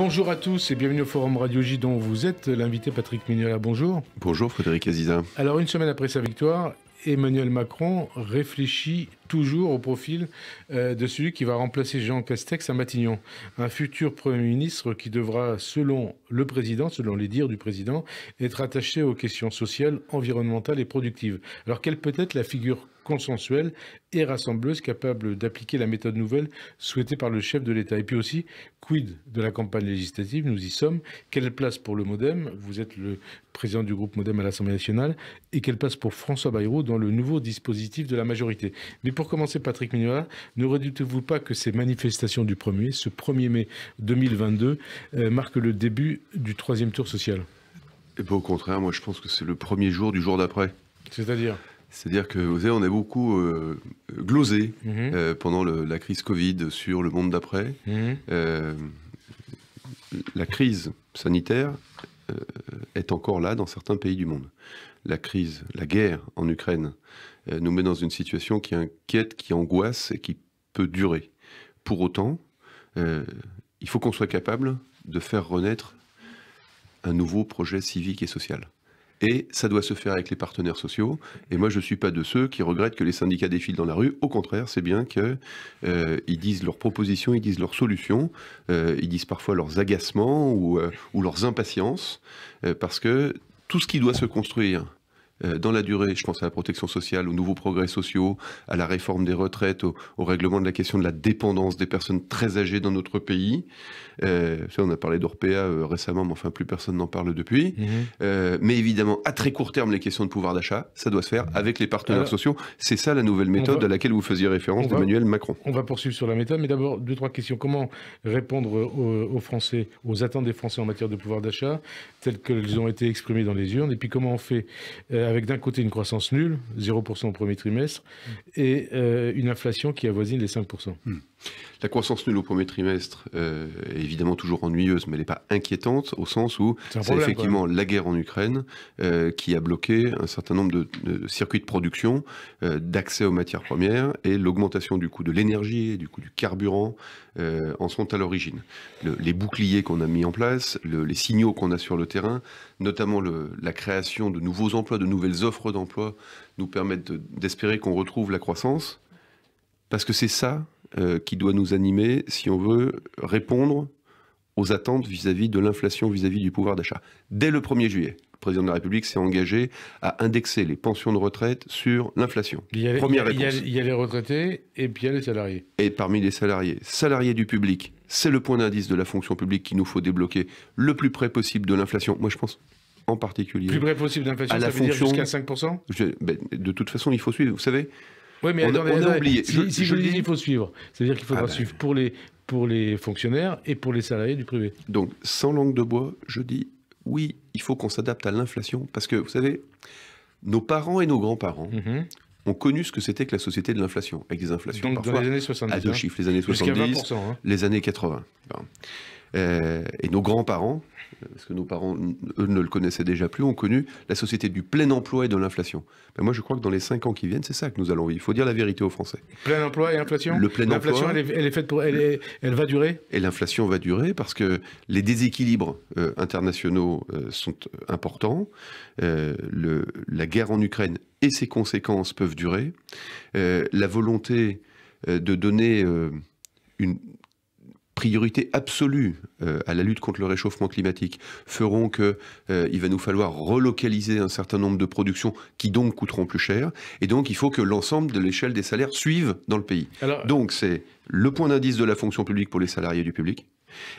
Bonjour à tous et bienvenue au Forum Radio J dont vous êtes l'invité Patrick Mignola. Bonjour. Bonjour Frédéric Aziza. Alors une semaine après sa victoire, Emmanuel Macron réfléchit toujours au profil euh, de celui qui va remplacer Jean Castex à Matignon. Un futur Premier ministre qui devra, selon le président, selon les dires du président, être attaché aux questions sociales, environnementales et productives. Alors quelle peut être la figure consensuelle et rassembleuse, capable d'appliquer la méthode nouvelle souhaitée par le chef de l'État. Et puis aussi, quid de la campagne législative Nous y sommes. Quelle place pour le Modem Vous êtes le président du groupe Modem à l'Assemblée nationale. Et quelle place pour François Bayrou dans le nouveau dispositif de la majorité Mais pour commencer, Patrick Mignola, ne redoutez-vous pas que ces manifestations du 1er, ce 1er mai 2022, marque euh, marquent le début du troisième tour social et eh ben, au contraire, moi je pense que c'est le premier jour du jour d'après. C'est-à-dire c'est-à-dire que vous savez, on a beaucoup euh, glosé mhm. euh, pendant la crise Covid sur le monde d'après. Mhm. Euh, la crise sanitaire est encore là dans certains pays du monde. La crise, la guerre en Ukraine nous met dans une situation qui inquiète, qui angoisse et qui peut durer. Pour autant, il faut qu'on soit capable de faire renaître un nouveau projet civique et social et ça doit se faire avec les partenaires sociaux. Et moi, je ne suis pas de ceux qui regrettent que les syndicats défilent dans la rue. Au contraire, c'est bien qu'ils euh, disent leurs propositions, ils disent leurs solutions, euh, ils disent parfois leurs agacements ou, euh, ou leurs impatiences, parce que tout ce qui doit se construire euh, dans la durée. Je pense à la protection sociale, aux nouveaux progrès sociaux, à la réforme des retraites, au, règlement de la question de la dépendance des personnes très âgées dans notre pays. Euh, on a parlé d'Orpea euh, récemment, mais enfin, plus personne n'en parle depuis. Mhm. mais évidemment, à très court terme, les questions de pouvoir d'achat, ça doit se faire avec les partenaires sociaux. C'est ça la nouvelle méthode à laquelle vous faisiez référence, Emmanuel Macron. On va poursuivre sur la méthode, mais d'abord, deux, trois questions. Comment répondre aux, aux Français, aux attentes des Français en matière de pouvoir d'achat, telles qu'elles ont été exprimées dans les urnes Et puis, comment on fait avec d'un côté une croissance nulle, 0% au premier trimestre, mm. et euh, une inflation qui avoisine les 5%. La croissance nulle au premier trimestre euh, est évidemment toujours ennuyeuse, mais elle n'est pas inquiétante au sens où c'est effectivement la guerre en Ukraine euh, qui a bloqué un certain nombre de, circuits de production, euh, d'accès aux matières premières et l'augmentation du coût de l'énergie et du coût du carburant en sont à l'origine. les boucliers qu'on a mis en place, les signaux qu'on a sur le terrain, notamment la création de nouveaux emplois, de nouvelles offres d'emploi, nous permettent d'espérer qu'on retrouve la croissance parce que c'est ça euh, qui doit nous animer si on veut répondre aux attentes vis-à-vis de l'inflation, vis-à-vis du pouvoir d'achat. Dès le 1er juillet, le président de la République s'est engagé à indexer les pensions de retraite sur l'inflation. il y a, Il y, a, les retraités et puis il y a les salariés. Et parmi les salariés, salariés du public, c'est le point d'indice de la fonction publique qu'il nous faut débloquer le plus près possible de l'inflation. Moi, je pense en particulier. Plus près possible d'inflation, ça veut fonction, dire jusqu'à 5% ben, De toute façon, il faut suivre. Vous savez, oui, mais on, on a oublié. Si, je, dis, il faut suivre. C'est-à-dire qu'il faudra ah ben. suivre pour les, pour les fonctionnaires et pour les salariés du privé. Donc, sans langue de bois, je dis oui, il faut qu'on s'adapte à l'inflation. Parce que, vous savez, nos parents et nos grands-parents mhm. ont connu ce que c'était que la société de l'inflation, avec des inflations Donc, parfois dans les années 70, à deux hein. chiffres, les années 70, hein. les années 80. Euh, et nos grands-parents, euh, parce que nos parents, eux, ne le connaissaient déjà plus, ont connu la société du plein emploi et de l'inflation. Ben, moi, je crois que dans les cinq ans qui viennent, c'est ça que nous allons vivre. Il faut dire la vérité aux Français. Plein emploi et inflation Le plein L'inflation, emploi, elle, est, elle, faite pour, elle, elle va durer Et l'inflation va durer parce que les déséquilibres euh, internationaux sont importants. Le, la guerre en Ukraine et ses conséquences peuvent durer. la volonté de donner une priorité absolue euh, à la lutte contre le réchauffement climatique feront qu'il euh, va nous falloir relocaliser un certain nombre de productions qui donc coûteront plus cher. Et donc il faut que l'ensemble de l'échelle des salaires suive dans le pays. Donc c'est le point d'indice de la fonction publique pour les salariés du public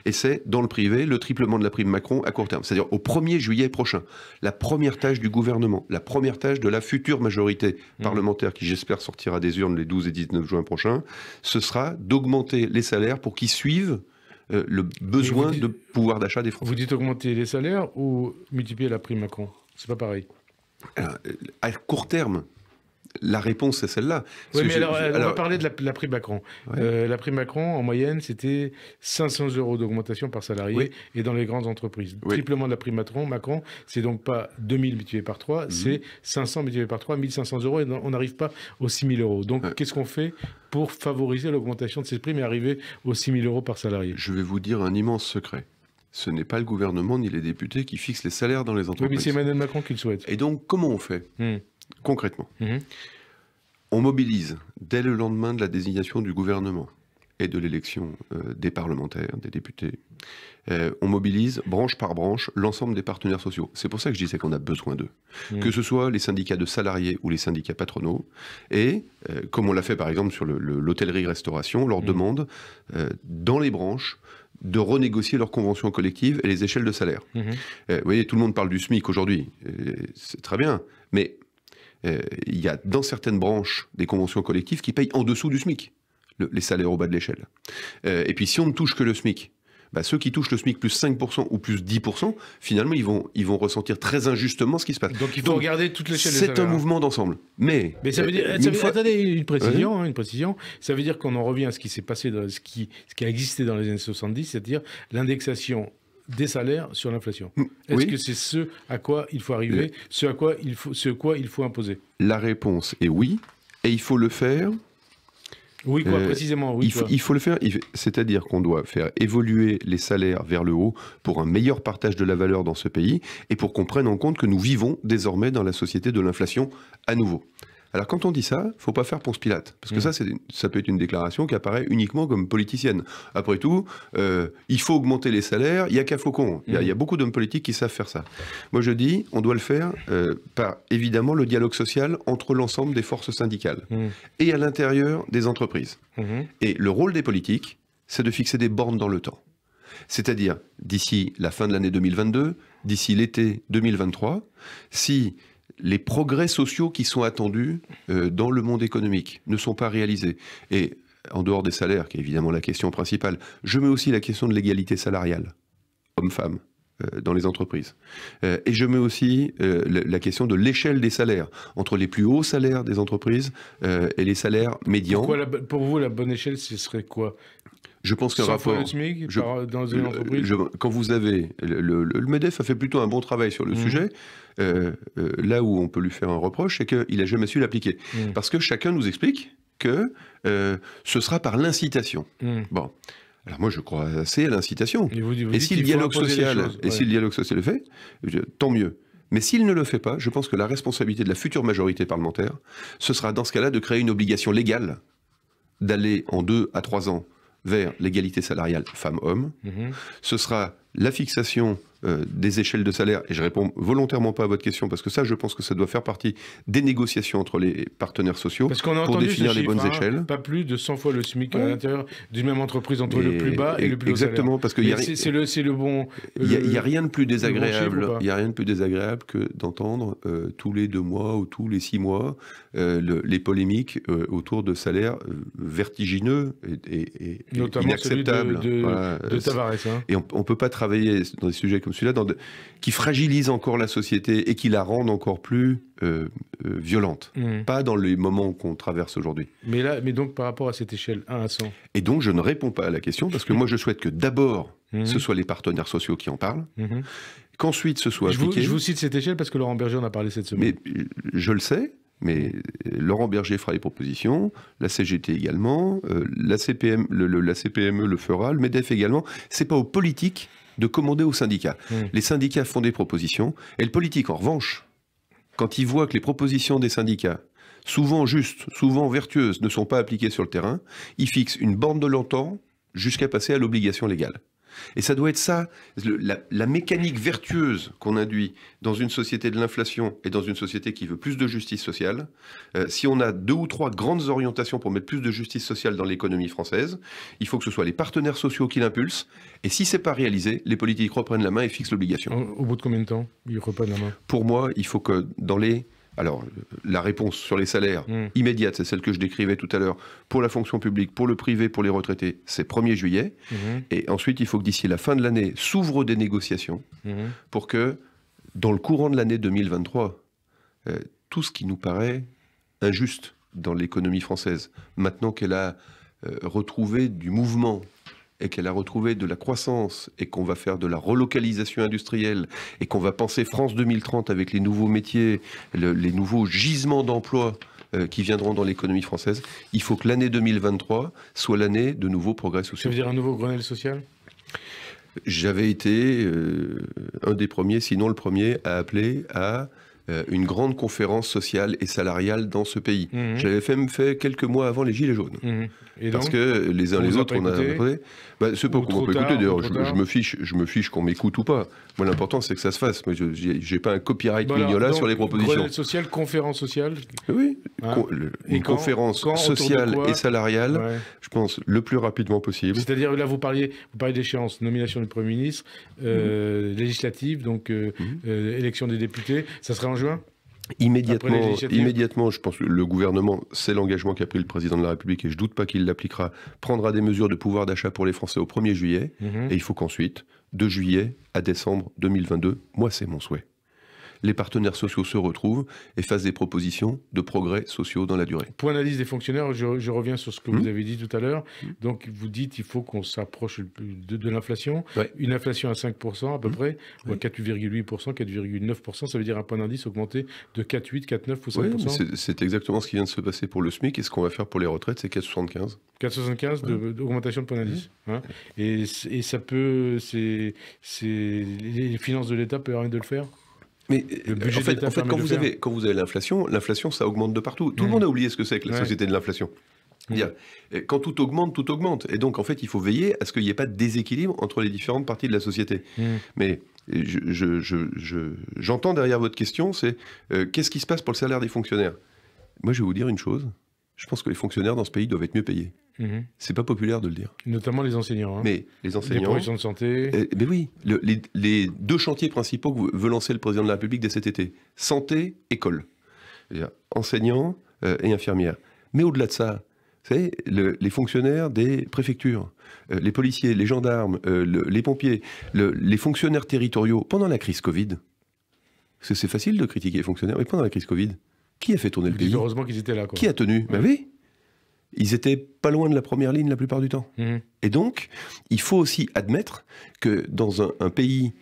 et c'est, dans le privé, le triplement de la prime Macron à court terme, c'est-à-dire au 1er juillet prochain. La première tâche du gouvernement, la première tâche de la future majorité mmh. parlementaire, qui j'espère sortira des urnes les 12 et 19 juin prochains, ce sera d'augmenter les salaires pour qu'ils suivent euh, le besoin de pouvoir d'achat des Français. Vous dites augmenter les salaires ou multiplier la prime Macron C'est pas pareil. Euh, à court terme, la réponse, est celle-là. Oui, mais alors, on va parler de la, prime Macron. Euh, la prime Macron, en moyenne, c'était 500 euros d'augmentation par salarié et dans les grandes entreprises. Triplement de la prime Macron, Macron c'est donc pas 2000 multiplié par 3, mhm. c'est 500 multiplié par 3, 1500 euros, et on n'arrive pas aux 6000 euros. Donc, qu'est-ce qu'on fait pour favoriser l'augmentation de ces primes et arriver aux 6000 euros par salarié Je vais vous dire un immense secret ce n'est pas le gouvernement ni les députés qui fixent les salaires dans les entreprises. Oui, mais c'est Emmanuel Macron qui le souhaite. Et donc, comment on fait hmm. Concrètement, mhm. on mobilise dès le lendemain de la désignation du gouvernement et de l'élection euh, des parlementaires, des députés, euh, on mobilise branche par branche l'ensemble des partenaires sociaux. C'est pour ça que je disais qu'on a besoin d'eux. Mhm. Que ce soit les syndicats de salariés ou les syndicats patronaux. Et euh, comme on l'a fait par exemple sur l'hôtellerie-restauration, on leur mhm. demande dans les branches de renégocier leurs conventions collectives et les échelles de salaire. vous voyez, tout le monde parle du SMIC aujourd'hui. C'est très bien. Mais euh, il y a dans certaines branches des conventions collectives qui payent en dessous du SMIC les salaires au bas de l'échelle. Euh, et puis si on ne touche que le SMIC, bah, ceux qui touchent le SMIC plus 5% ou plus 10%, finalement, ils vont, ils vont ressentir très injustement ce qui se passe. Donc il faut regarder toute l'échelle. C'est un mouvement d'ensemble. Mais, Mais ça veut dire, euh, une une précision, hein, une précision. Ça veut dire qu'on en revient à ce qui s'est passé, dans, ce, qui, ce qui a existé dans les années 70, c'est-à-dire l'indexation des salaires sur l'inflation. Mm. Est-ce que c'est ce à quoi il faut arriver, euh, ce à quoi il faut, ce quoi il faut imposer La réponse est oui, et il faut le faire. Oui, quoi, euh, précisément. Oui, il, Faut, le faire, c'est-à-dire qu'on doit faire évoluer les salaires vers le haut pour un meilleur partage de la valeur dans ce pays et pour qu'on prenne en compte que nous vivons désormais dans la société de l'inflation à nouveau. Alors quand on dit ça, faut pas faire pour Pilate, parce que mm. ça, ça peut être une déclaration qui apparaît uniquement comme politicienne. Après tout, euh, il faut augmenter les salaires, il y a qu'à Faucon. Mm. Il y, a beaucoup d'hommes politiques qui savent faire ça. Moi, je dis, on doit le faire euh, par, évidemment, le dialogue social entre l'ensemble des forces syndicales mm. et à l'intérieur des entreprises. Mm-hmm. Et le rôle des politiques, c'est de fixer des bornes dans le temps. C'est-à-dire, d'ici la fin de l'année 2022, d'ici l'été 2023, si les progrès sociaux qui sont attendus euh, dans le monde économique ne sont pas réalisés. Et en dehors des salaires, qui est évidemment la question principale, je mets aussi la question de l'égalité salariale, homme-femme. Euh, dans les entreprises. Euh, et je mets aussi euh, la question de l'échelle des salaires, entre les plus hauts salaires des entreprises et les salaires médians. pour vous, la bonne échelle, ce serait quoi je pense qu'un rapport. dans une entreprise. quand vous avez le, Medef a fait plutôt un bon travail sur le mhm. sujet. là où on peut lui faire un reproche, c'est qu'il a jamais su l'appliquer, mhm. parce que chacun nous explique que ce sera par l'incitation. Mhm. Bon. Alors moi, je crois assez à l'incitation. Et, si le dialogue social, et si le dialogue social le fait, tant mieux. Mais s'il ne le fait pas, je pense que la responsabilité de la future majorité parlementaire, ce sera dans ce cas-là de créer une obligation légale d'aller en deux à trois ans vers l'égalité salariale femmes-hommes. Mhm. Ce sera la fixation euh, des échelles de salaire, et je réponds volontairement pas à votre question, parce que ça, je pense que ça doit faire partie des négociations entre les partenaires sociaux pour définir les bonnes hein, échelles. Pas plus de 100 fois le SMIC à l'intérieur d'une même entreprise entre le plus bas et, le plus exactement, haut. Exactement, parce que c'est le, le, bon. Il n'y a, rien de plus désagréable. Il y a rien de plus désagréable que d'entendre euh, tous les deux mois ou tous les six mois euh, les polémiques autour de salaires vertigineux et, et, Notamment inacceptables. Celui de, Tavares. Hein. Et on ne peut pas travailler dans des sujets comme celui-là, qui fragilise encore la société et qui la rend encore plus euh, euh, violente. Mmh. Pas dans les moments qu'on traverse aujourd'hui. Mais là, mais donc par rapport à cette échelle 1 à 100. Et donc je ne réponds pas à la question parce que moi je souhaite que d'abord mmh. ce soit les partenaires sociaux qui en parlent. Mmh. Qu'ensuite ce soit je Vous, je vous cite cette échelle parce que Laurent Berger en a parlé cette semaine. Mais euh, je le sais, mais Laurent Berger fera les propositions, la CGT également, la, CPM, la CPME le fera, le MEDEF également. C'est pas aux politiques de commander aux syndicats. Hmm. Les syndicats font des propositions, et le politique, en revanche, quand il voit que les propositions des syndicats, souvent justes, souvent vertueuses, ne sont pas appliquées sur le terrain, il fixe une bande de longtemps jusqu'à passer à l'obligation légale. Et ça doit être ça, la, mécanique vertueuse qu'on induit dans une société de l'inflation et dans une société qui veut plus de justice sociale. Euh, si on a deux ou trois grandes orientations pour mettre plus de justice sociale dans l'économie française, il faut que ce soit les partenaires sociaux qui l'impulsent. Et si c'est pas réalisé, les politiques reprennent la main et fixent l'obligation. au bout de combien de temps ils reprennent la main Pour moi, il faut que dans les alors, la réponse sur les salaires hmm. immédiate, c'est celle que je décrivais tout à l'heure, pour la fonction publique, pour le privé, pour les retraités, c'est 1er juillet. Hmm. Et ensuite, il faut que d'ici la fin de l'année, s'ouvrent des négociations hmm. pour que, dans le courant de l'année 2023, euh, tout ce qui nous paraît injuste dans l'économie française, maintenant qu'elle a euh, retrouvé du mouvement, et qu'elle a retrouvé de la croissance et qu'on va faire de la relocalisation industrielle et qu'on va penser France 2030 avec les nouveaux métiers, les nouveaux gisements d'emplois euh, qui viendront dans l'économie française, il faut que l'année 2023 soit l'année de nouveaux progrès sociaux. Ça veut dire un nouveau Grenelle social J'avais été euh, un des premiers, sinon le premier, à appeler à euh, une grande conférence sociale et salariale dans ce pays. Mhm. J'avais fait, quelques mois avant les Gilets jaunes. Mhm. Parce que les uns les autres, on a... Bah, c'est pas qu'on peut écouter. d'ailleurs, je, me fiche, je me fiche qu'on m'écoute ou pas. Moi, l'important, c'est que ça se fasse. Mais je n'ai pas un copyright mignola sur les propositions. sociale, conférence sociale Oui, hein une conférence sociale et salariale, je pense, le plus rapidement possible. C'est-à-dire, là, vous parliez, vous d'échéance, nomination du Premier ministre, euh, mhm. législative, donc euh, élection des députés, ça sera en Immédiatement, immédiatement, je pense que le gouvernement, c'est l'engagement qu'a pris le président de la République et je doute pas qu'il l'appliquera, prendra des mesures de pouvoir d'achat pour les Français au 1er juillet mhm. et il faut qu'ensuite, de juillet à décembre 2022, moi c'est mon souhait les partenaires sociaux se retrouvent et fassent des propositions de progrès sociaux dans la durée. Pour analyse des fonctionnaires, je, reviens sur ce que vous hmm. avez dit tout à l'heure. Hmm. Donc vous dites il faut qu'on s'approche de, l'inflation. Une inflation à 5% à peu hmm. près, ou 4,8%, 4,9%, ça veut dire un point d'indice augmenté de 4,8, 4,9 ou 5%. c'est exactement ce qui vient de se passer pour le SMIC et ce qu'on va faire pour les retraites, c'est 4,75. 4,75 d'augmentation de, point d'indice. Hein. et, ça peut, les finances de l'État peuvent permettre de le faire mais euh, en fait, fait quand, vous avez, quand vous avez l'inflation, l'inflation, ça augmente de partout. Tout le mmh. monde a oublié ce que c'est que la société de l'inflation. Mmh. Quand tout augmente, tout augmente. Et donc, en fait, il faut veiller à ce qu'il n'y ait pas de déséquilibre entre les différentes parties de la société. Mmh. Mais j'entends je, derrière votre question, c'est euh, qu'est-ce qui se passe pour le salaire des fonctionnaires Moi, je vais vous dire une chose. Je pense que les fonctionnaires dans ce pays doivent être mieux payés. Mhm. C'est pas populaire de le dire. Notamment les enseignants. Hein. Mais les enseignants. Les de santé. Eh, mais oui, les, deux chantiers principaux que veut lancer le président de la République dès cet été santé, école. Enseignants euh, et infirmières. Mais au-delà de ça, vous les fonctionnaires des préfectures, euh, les policiers, les gendarmes, euh, les pompiers, les fonctionnaires territoriaux, pendant la crise Covid, c'est facile de critiquer les fonctionnaires, mais pendant la crise Covid, qui a fait tourner le pays Heureusement qu'ils étaient là. Qui a tenu Mais ben oui ils étaient pas loin de la première ligne la plupart du temps. Mmh. Et donc, il faut aussi admettre que dans un, pays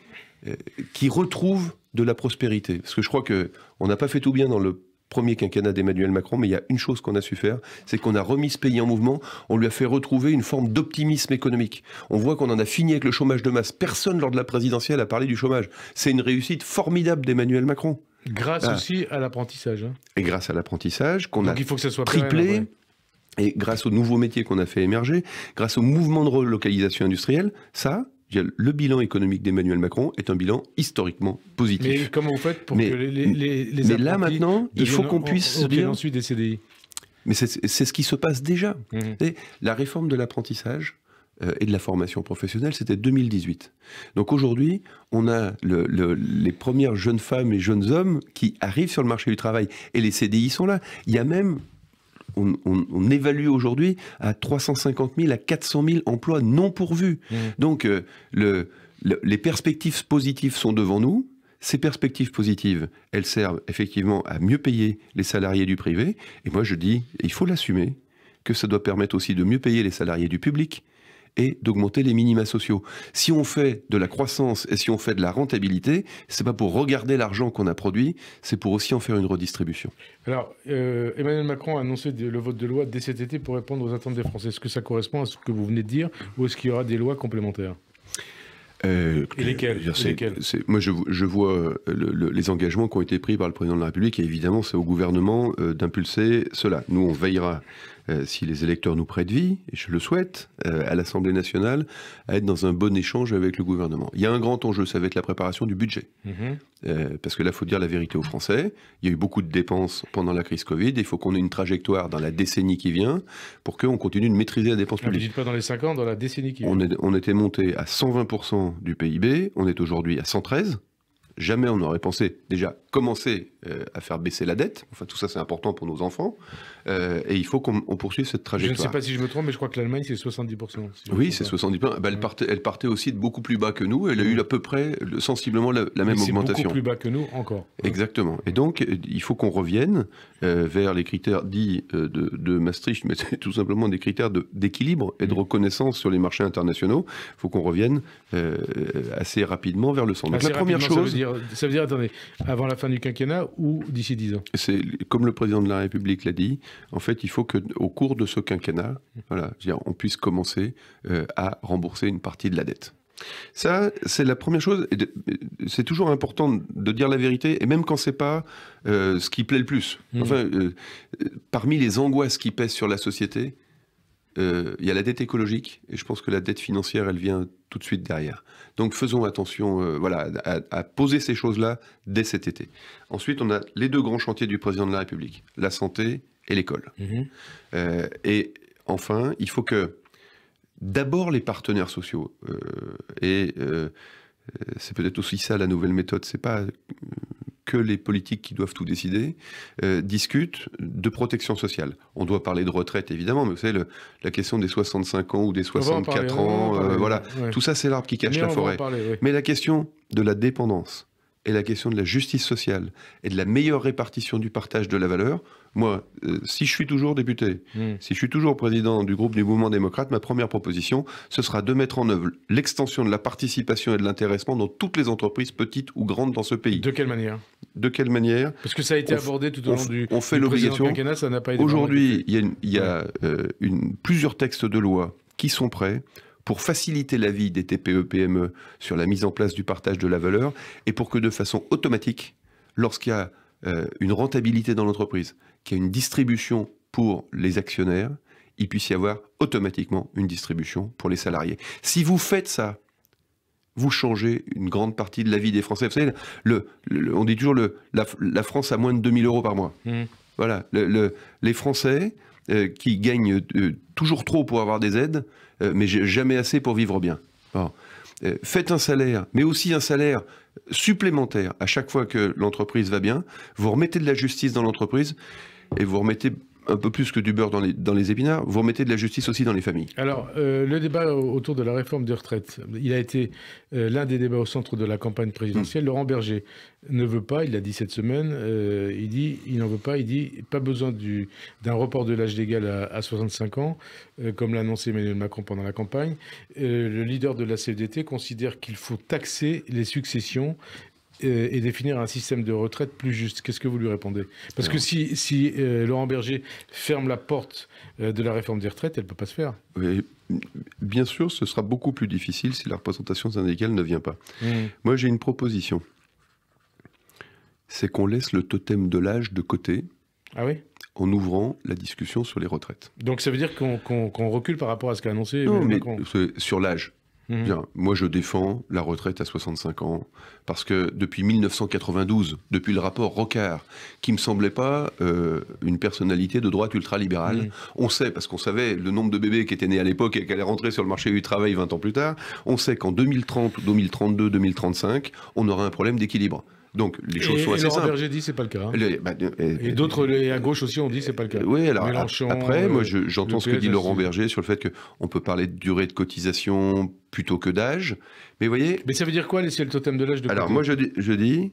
euh, qui retrouve de la prospérité, parce que je crois que on n'a pas fait tout bien dans le premier quinquennat d'Emmanuel Macron, mais il y a une chose qu'on a su faire, c'est qu'on a remis ce pays en mouvement, on lui a fait retrouver une forme d'optimisme économique. On voit qu'on en a fini avec le chômage de masse. Personne lors de la présidentielle a parlé du chômage. C'est une réussite formidable d'Emmanuel Macron. Grâce ah. aussi à l'apprentissage. Hein. Et grâce à l'apprentissage qu'on a triplé. Et grâce aux nouveaux métiers qu'on a fait émerger, grâce au mouvement de relocalisation industrielle, ça, le bilan économique d'Emmanuel Macron est un bilan historiquement positif. Mais comment vous faites pour que les, les, Mais là maintenant, il faut qu'on puisse se ensuite des CDI. Mais c'est ce qui se passe déjà. Mmh. La réforme de l'apprentissage euh, et de la formation professionnelle, c'était 2018. Donc aujourd'hui, on a les premières jeunes femmes et jeunes hommes qui arrivent sur le marché du travail et les CDI sont là. Il y a même on, évalue aujourd'hui à 350 000 à 400 000 emplois non pourvus. Mmh. Donc, euh, les perspectives positives sont devant nous. Ces perspectives positives, elles servent effectivement à mieux payer les salariés du privé. Et moi, je dis, il faut l'assumer, que ça doit permettre aussi de mieux payer les salariés du public et d'augmenter les minima sociaux. Si on fait de la croissance et si on fait de la rentabilité, c'est pas pour regarder l'argent qu'on a produit, c'est pour aussi en faire une redistribution. Alors, euh, Emmanuel Macron a annoncé le vote de loi dès cet été pour répondre aux attentes des Français. Est-ce que ça correspond à ce que vous venez de dire ou est-ce qu'il y aura des lois complémentaires euh, et lesquelles Moi, je, vois euh, les engagements qui ont été pris par le président de la République et évidemment, c'est au gouvernement euh, d'impulser cela. Nous, on veillera euh, si les électeurs nous prêtent vie, et je le souhaite, euh, à l'Assemblée nationale, à être dans un bon échange avec le gouvernement. Il y a un grand enjeu, ça va être la préparation du budget. Mhm. Euh, parce que là, il faut dire la vérité aux Français. Il y a eu beaucoup de dépenses pendant la crise Covid. Il faut qu'on ait une trajectoire dans la décennie qui vient pour qu'on continue de maîtriser la dépense ah, publique. Ne dites pas dans les 5 ans, dans la décennie qui vient. On, on était monté à 120% du PIB. On est aujourd'hui à 113. Jamais on n'aurait pensé, déjà commencer euh, à faire baisser la dette. Enfin, tout ça, c'est important pour nos enfants. Euh, et il faut qu'on poursuive cette trajectoire. Je ne sais pas si je me trompe, mais je crois que l'Allemagne, c'est 70%. oui, c'est 70%. Bah, elle, partait, elle, partait, aussi de beaucoup plus bas que nous. Elle a mmh. eu à peu près le, sensiblement la, même augmentation. beaucoup plus bas que nous encore. Exactement. Et donc, il faut qu'on revienne euh, vers les critères dits de, de, Maastricht, mais c'est tout simplement des critères d'équilibre et de mmh. reconnaissance sur les marchés internationaux. Il faut qu'on revienne assez rapidement vers le centre. la première chose... Ça veut, dire, ça veut dire, attendez, avant la fin du quinquennat ou d'ici 10 ans C'est comme le président de la République l'a dit. En fait, il faut que au cours de ce quinquennat, voilà, on puisse commencer euh, à rembourser une partie de la dette. Ça, c'est la première chose. C'est toujours important de dire la vérité, et même quand c'est pas euh, ce qui plaît le plus. Mmh. Enfin, euh, parmi les angoisses qui pèsent sur la société, euh, il y a la dette écologique, et je pense que la dette financière, elle vient tout de suite derrière. Donc faisons attention euh, voilà, à, poser ces choses-là dès cet été. Ensuite, on a les deux grands chantiers du président de la République, la santé et l'école. Mhm. Euh, et enfin, il faut que d'abord les partenaires sociaux, et c'est peut-être aussi ça la nouvelle méthode, c'est pas que les politiques qui doivent tout décider euh, discutent de protection sociale. On doit parler de retraite évidemment, mais c'est la question des 65 ans ou des 64 ans, euh, voilà, tout ça c'est l'arbre qui cache la forêt. Mais la question de la dépendance, et la question de la justice sociale et de la meilleure répartition du partage de la valeur, moi, euh, si je suis toujours député, hmm. si je suis toujours président du groupe du mouvement démocrate, ma première proposition, ce sera de mettre en œuvre l'extension de la participation et de l'intéressement dans toutes les entreprises, petites ou grandes, dans ce pays. De quelle manière De quelle manière Parce que ça a été abordé tout au long du. On fait l'obligation. Aujourd'hui, il y a, y euh, plusieurs textes de loi qui sont prêts pour faciliter la vie des TPE-PME e sur la mise en place du partage de la valeur et pour que de façon automatique, lorsqu'il y a euh, une rentabilité dans l'entreprise, qu'il y a une distribution pour les actionnaires, il puisse y avoir automatiquement une distribution pour les salariés. Si vous faites ça, vous changez une grande partie de la vie des Français. Vous savez, on dit toujours le, la, France a moins de 2000 euros par mois. Mmh. Voilà, les Français euh, qui gagnent euh, toujours trop pour avoir des aides, euh, mais jamais assez pour vivre bien. Euh, faites un salaire, mais aussi un salaire supplémentaire à chaque fois que l'entreprise va bien. Vous remettez de la justice dans l'entreprise et vous remettez un peu plus que du beurre dans les, épinards, vous remettez de la justice aussi dans les familles. Alors, euh, le débat autour de la réforme des retraites, il a été euh, l'un des débats au centre de la campagne présidentielle. Hmm. Laurent Berger ne veut pas, il l'a dit cette semaine, euh, il dit, il n'en veut pas, il dit, pas besoin d'un report de l'âge légal à, à, 65 ans, comme l'a annoncé Emmanuel Macron pendant la campagne. le leader de la CFDT considère qu'il faut taxer les successions euh, et, définir un système de retraite plus juste. Qu'est-ce que vous lui répondez Parce que si, euh, Laurent Berger ferme la porte euh, de la réforme des retraites, elle ne peut pas se faire. bien sûr, ce sera beaucoup plus difficile si la représentation syndicale ne vient pas. Hmm. Moi, j'ai une proposition. C'est qu'on laisse le totem de l'âge de côté. Ah oui en ouvrant la discussion sur les retraites. Donc ça veut dire qu'on recule par rapport à ce qu'a annoncé non, Macron. Sur l'âge. Mhm. Bien, moi, je défends la retraite à 65 ans parce que depuis 1992, depuis le rapport Rocard, qui me semblait pas euh, une personnalité de droite ultralibérale, mhm. on sait parce qu'on savait le nombre de bébés qui étaient nés à l'époque et qui allaient rentrer sur le marché du travail 20 ans plus tard, on sait qu'en 2030, 2032, 2035, on aura un problème d'équilibre. Donc les choses et, sont et assez Laurent Berger dit c'est pas le cas. Hein. Bah, euh, et, d'autres à gauche aussi on dit c'est pas le cas. Oui, alors après, moi euh, j'entends ce que dit Laurent euh. Berger sur le fait que on peut parler de durée de cotisation plutôt que d'âge. Mais voyez. Mais ça veut dire quoi laisser le totem de l'âge de Alors moi je dis, je dis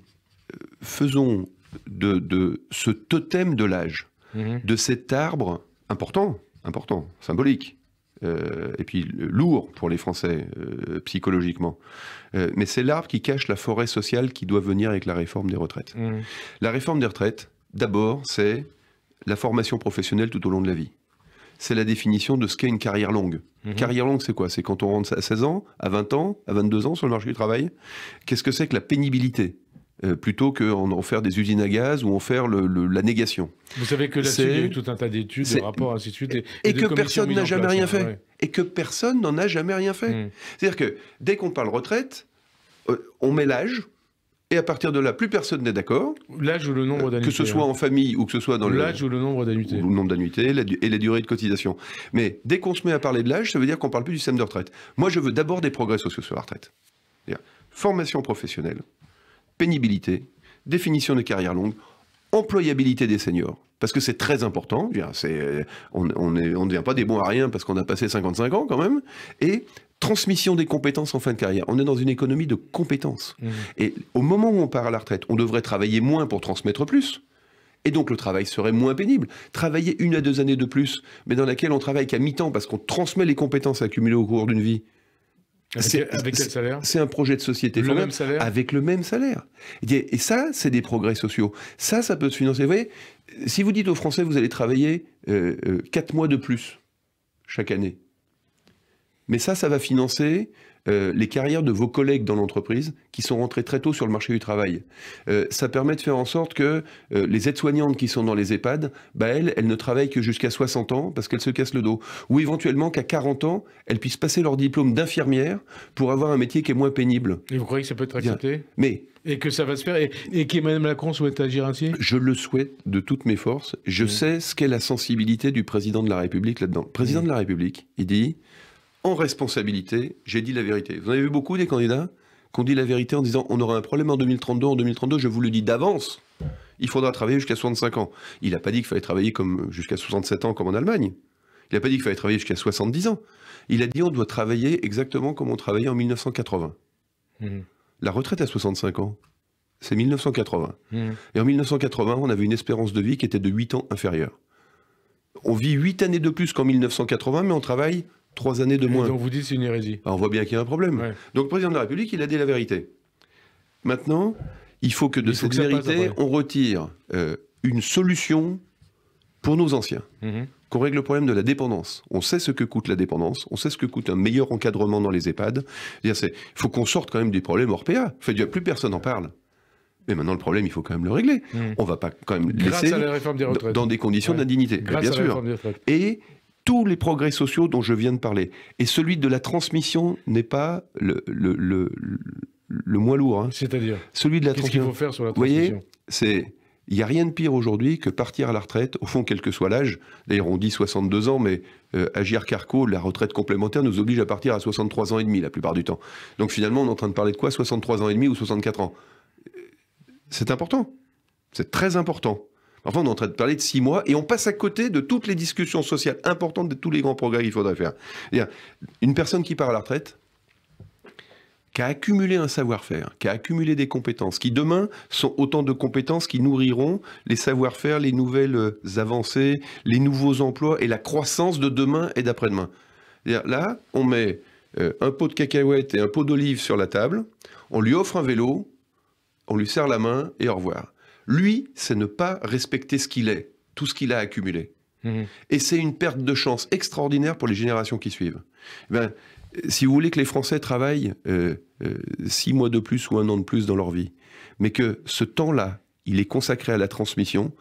faisons de, de, ce totem de l'âge, mmh. de cet arbre important, important, symbolique, euh, et puis euh, lourd pour les Français euh, psychologiquement. mais c'est l'arbre qui cache la forêt sociale qui doit venir avec la réforme des retraites. Mmh. La réforme des retraites, d'abord, c'est la formation professionnelle tout au long de la vie. C'est la définition de ce qu'est une carrière longue. Mmh. Carrière longue, c'est quoi C'est quand on rentre à 16 ans, à 20 ans, à 22 ans sur le marché du travail. Qu'est-ce que c'est que la pénibilité euh, plutôt qu'en faire des usines à gaz ou en faire la négation. Vous savez que là-dessus, il y a eu tout un tas d'études, de rapports, ainsi de suite. Et, que personne n'a jamais rien fait. Et que personne n'en a jamais rien fait. Mm. C'est-à-dire que dès qu'on parle retraite, euh, on met l'âge, et à partir de là, plus personne n'est d'accord. L'âge ou le nombre euh, d'annuités. Que ce soit hein. en famille ou que ce soit dans le... l'âge ou le nombre d'annuités. Le nombre d'annuités et les durées de cotisation. Mais dès qu'on se met à parler de l'âge, ça veut dire qu'on ne parle plus du système de retraite. Moi, je veux d'abord des progrès sociaux sur la retraite. Formation professionnelle, pénibilité, définition de carrière longue, employabilité des seniors, parce que c'est très important, euh, on ne devient pas des bons à rien parce qu'on a passé 55 ans quand même, et transmission des compétences en fin de carrière. On est dans une économie de compétences. Mmh. Et au moment où on part à la retraite, on devrait travailler moins pour transmettre plus. Et donc le travail serait moins pénible. Travailler une à deux années de plus, mais dans laquelle on travaille qu'à mi-temps parce qu'on transmet les compétences accumulées au cours d'une vie, avec, salaire C'est un projet de société. Avec le même salaire. Et ça, c'est des progrès sociaux. Ça, ça peut se financer. Vous voyez, si vous dites aux Français, vous allez travailler euh, euh, quatre 4 mois de plus chaque année, mais ça, ça va financer euh, les carrières de vos collègues dans l'entreprise qui sont rentrés très tôt sur le marché du travail. Euh, ça permet de faire en sorte que euh, les aides-soignantes qui sont dans les EHPAD, bah elles, elles ne travaillent que jusqu'à 60 ans parce qu'elles se cassent le dos. Ou éventuellement qu'à 40 ans, elles puissent passer leur diplôme d'infirmière pour avoir un métier qui est moins pénible. Et vous croyez que ça peut être accepté Mais et que ça va se faire et, que Mme Macron souhaite agir ainsi Je le souhaite de toutes mes forces. Je mmh. sais ce qu'est la sensibilité du président de la République là-dedans. président mmh. de la République, il dit en responsabilité, j'ai dit la vérité. Vous avez vu beaucoup des candidats qui ont dit la vérité en disant on aura un problème en 2032, en 2032, je vous le dis d'avance, il faudra travailler jusqu'à 65 ans. Il n'a pas dit qu'il fallait travailler jusqu'à 67 ans comme en Allemagne. Il n'a pas dit qu'il fallait travailler jusqu'à 70 ans. Il a dit on doit travailler exactement comme on travaillait en 1980. Hmm. La retraite à 65 ans, c'est 1980. Hmm. Et en 1980, on avait une espérance de vie qui était de 8 ans inférieure. On vit 8 années de plus qu'en 1980, mais on travaille trois années de moins. on vous dit c'est une hérésie. on voit bien qu'il y a un problème. Donc le président de la République, il a dit la vérité. Maintenant, il faut que de cette vérité, on retire euh, une solution pour nos anciens. Mm-hmm. Qu'on règle le problème de la dépendance. On sait ce que coûte la dépendance, on sait ce que coûte un meilleur encadrement dans les EHPAD. Il faut qu'on sorte quand même des problèmes hors Fait, plus personne n'en parle. Mais maintenant, le problème, il faut quand même le régler. Mm. On ne va pas quand même laisser des dans des conditions d'indignité. Bien sûr. Et tous les progrès sociaux dont je viens de parler. Et celui de la transmission n'est pas le, moins lourd. Hein. C'est-à-dire Celui de la quest qu'il faut faire sur la transmission voyez, c'est... Il n'y a rien de pire aujourd'hui que partir à la retraite, au fond, quel que soit l'âge. D'ailleurs, on dit 62 ans, mais euh, Agir Carco, la retraite complémentaire, nous oblige à partir à 63 ans et demi la plupart du temps. Donc finalement, on est en train de parler de quoi 63 ans et demi ou 64 ans euh, C'est important. C'est très important. Enfin, on est en train de parler de six mois et on passe à côté de toutes les discussions sociales importantes, de tous les grands progrès qu'il faudrait faire. Une personne qui part à la retraite, qui a accumulé un savoir-faire, qui a accumulé des compétences, qui demain sont autant de compétences qui nourriront les savoir-faire, les nouvelles euh, avancées, les nouveaux emplois et la croissance de demain et d'après-demain. Là, on met euh, un pot de cacahuètes et un pot d'olive sur la table, on lui offre un vélo, on lui serre la main et au revoir. Lui, c'est ne pas respecter ce qu'il est, tout ce qu'il a accumulé. Mmh. Et c'est une perte de chance extraordinaire pour les générations qui suivent. Ben, si vous voulez que les Français travaillent euh, euh, six mois de plus ou un an de plus dans leur vie, mais que ce temps-là, il est consacré à la transmission,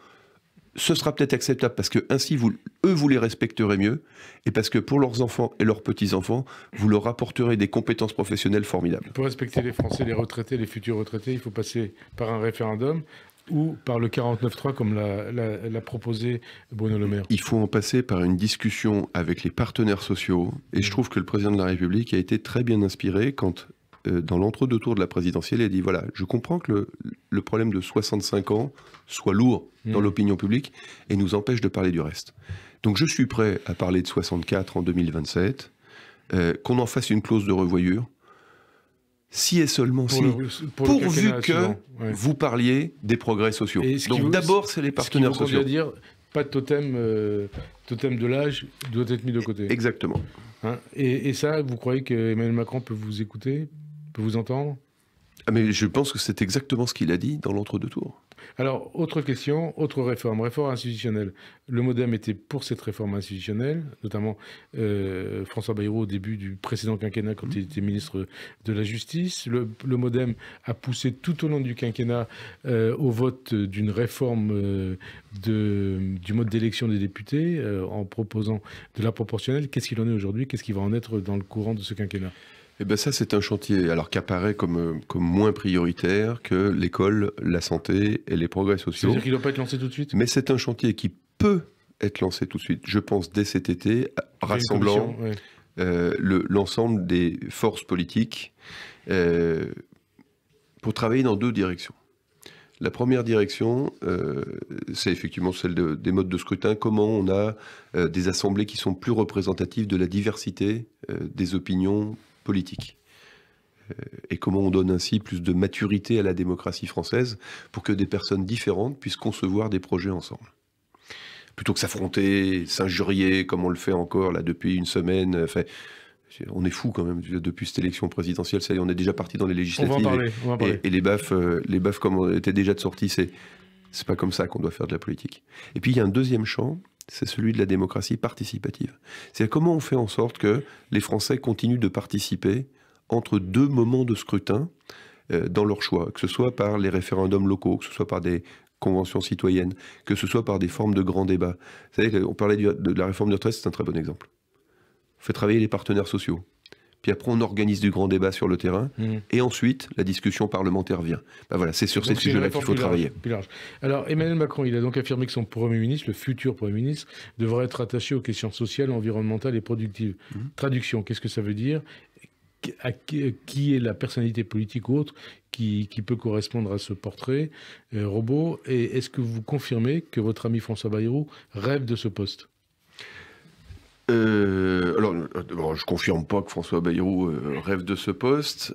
ce sera peut-être acceptable parce que ainsi eux vous les respecterez mieux et parce que pour leurs enfants et leurs petits-enfants, vous leur apporterez des compétences professionnelles formidables. Pour respecter les Français, les retraités, les futurs retraités, il faut passer par un référendum ou par le 49.3 comme l'a proposé Bruno Le Maire Il faut en passer par une discussion avec les partenaires sociaux. Et je mm. trouve que le président de la République a été très bien inspiré quand, euh, dans l'entre-deux-tours de la présidentielle, il a dit, voilà, je comprends que le, problème de 65 ans soit lourd dans mm. l'opinion publique et nous empêche de parler du reste. Donc je suis prêt à parler de 64 en 2027, euh, qu'on en fasse une clause de revoyure, si et seulement si, pourvu que vous parliez des progrès sociaux. Donc d'abord, c'est les partenaires ce vous sociaux. dire, pas de totem, euh, totem de l'âge doit être mis de côté. Exactement. Hein, et, ça, vous croyez que Emmanuel Macron peut vous écouter, peut vous entendre ah, mais je pense que c'est exactement ce qu'il a dit dans l'entre-deux tours. Alors, autre question, autre réforme, réforme institutionnelle. Le modem était pour cette réforme institutionnelle, notamment euh, François Bayrou au début du précédent quinquennat quand mhm. il était ministre de la Justice. Le, modem a poussé tout au long du quinquennat euh, au vote d'une réforme euh, du mode d'élection des députés en proposant de la proportionnelle. Qu'est-ce qu'il en est aujourd'hui Qu'est-ce qui va en être dans le courant de ce quinquennat eh bien ça, c'est un chantier alors qu'apparaît comme, euh, comme moins prioritaire que l'école, la santé et les progrès sociaux. cest à qu'il ne doit pas être lancé tout de suite Mais c'est un chantier qui peut être lancé tout de suite, je pense, dès cet été, rassemblant euh, l'ensemble des forces politiques euh, pour travailler dans deux directions. La première direction, c'est effectivement celle des modes de scrutin, comment on a des assemblées qui sont plus représentatives de la diversité des opinions politique euh, et comment on donne ainsi plus de maturité à la démocratie française pour que des personnes différentes puissent concevoir des projets ensemble. Plutôt que s'affronter, s'injurier, comme on le fait encore là depuis une semaine, euh, enfin, on est fou quand même depuis cette élection présidentielle, ça on est déjà parti dans les législatives. et, les baffes, euh, les baffes comme était déjà de sortie, c'est c'est pas comme ça qu'on doit faire de la politique. Et puis il y a un deuxième champ, c'est celui de la démocratie participative. C'est comment on fait en sorte que les Français continuent de participer entre deux moments de scrutin euh, dans leur choix, que ce soit par les référendums locaux, que ce soit par des conventions citoyennes, que ce soit par des formes de grands débats. Vous savez, on parlait de la réforme de retraite, c'est un très bon exemple. On fait travailler les partenaires sociaux puis après on organise du grand débat sur le terrain, mmh. et ensuite la discussion parlementaire vient. Bah voilà, c'est sur ces sujets-là qu'il faut travailler. Alors Emmanuel Macron, il a donc affirmé que son Premier ministre, le futur Premier ministre, devrait être attaché aux questions sociales, environnementales et productives. Mmh. Traduction, qu'est-ce que ça veut dire euh, qui est la personnalité politique ou autre qui, peut correspondre à ce portrait euh, robot Et est-ce que vous confirmez que votre ami François Bayrou rêve de ce poste euh, alors, euh, je confirme pas que François Bayrou euh, rêve de ce poste.